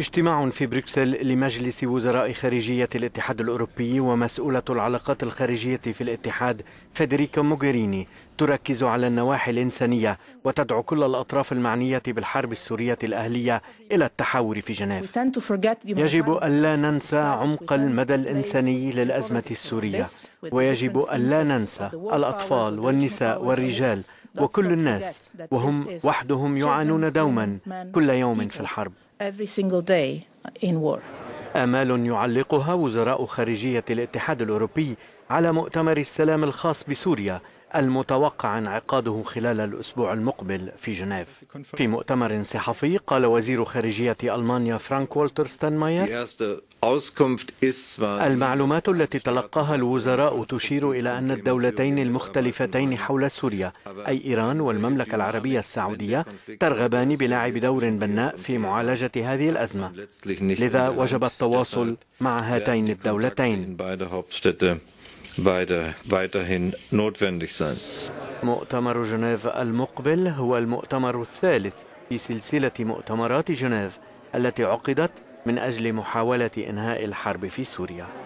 اجتماع في بروكسل لمجلس وزراء خارجية الاتحاد الأوروبي ومسؤولة العلاقات الخارجية في الاتحاد فيدريكا موغيريني تركز على النواحي الإنسانية وتدعو كل الأطراف المعنية بالحرب السورية الأهلية إلى التحاور في جنيف يجب ألا ننسى عمق المدى الإنساني للأزمة السورية ويجب ألا ننسى الأطفال والنساء والرجال وكل الناس وهم وحدهم يعانون دوما كل يوم في الحرب آمال يعلقها وزراء خارجية الاتحاد الأوروبي على مؤتمر السلام الخاص بسوريا المتوقع انعقاده خلال الأسبوع المقبل في جنيف في مؤتمر صحفي قال وزير خارجية ألمانيا فرانك والتر ستنماير المعلومات التي تلقاها الوزراء تشير إلى أن الدولتين المختلفتين حول سوريا أي إيران والمملكة العربية السعودية ترغبان بلعب دور بناء في معالجة هذه الأزمة لذا وجب التواصل مع هاتين الدولتين weiter, weiterhin notwendig sein. مؤتمر جنيف المقبل هو المؤتمر الثالث في سلسلة مؤتمرات جنيف التي عقدت من أجل محاولة إنهاء الحرب في سوريا